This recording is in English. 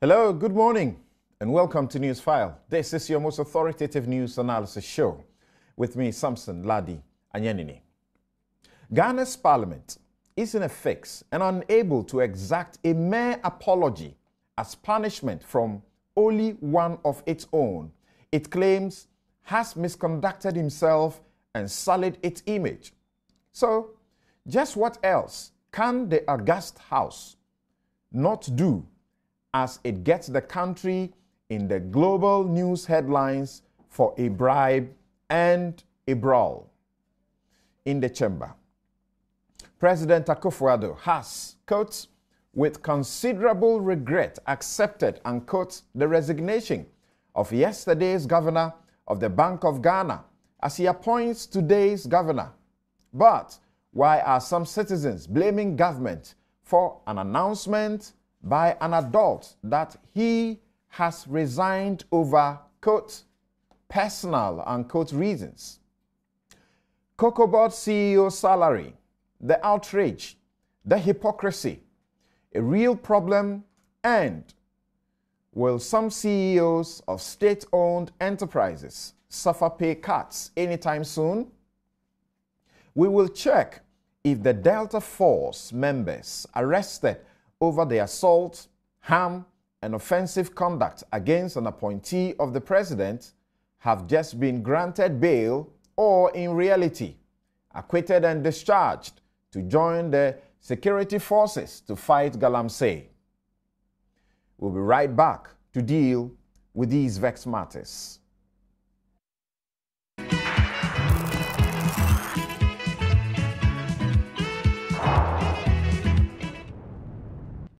Hello, good morning, and welcome to News File. This is your most authoritative news analysis show. With me, Samson Ladi Anyanini. Ghana's parliament is in a fix and unable to exact a mere apology as punishment from only one of its own. It claims has misconducted himself and sullied its image. So, just what else can the august house not do as it gets the country in the global news headlines for a bribe and a brawl in the chamber. President Akufo-Addo has, quote, with considerable regret accepted, unquote, the resignation of yesterday's governor of the Bank of Ghana as he appoints today's governor. But why are some citizens blaming government for an announcement by an adult that he has resigned over, quote, personal, unquote, reasons. Cocobot CEO salary, the outrage, the hypocrisy, a real problem, and will some CEOs of state owned enterprises suffer pay cuts anytime soon? We will check if the Delta Force members arrested over the assault, harm, and offensive conduct against an appointee of the president have just been granted bail or, in reality, acquitted and discharged to join the security forces to fight Galamsey. We'll be right back to deal with these vexed matters.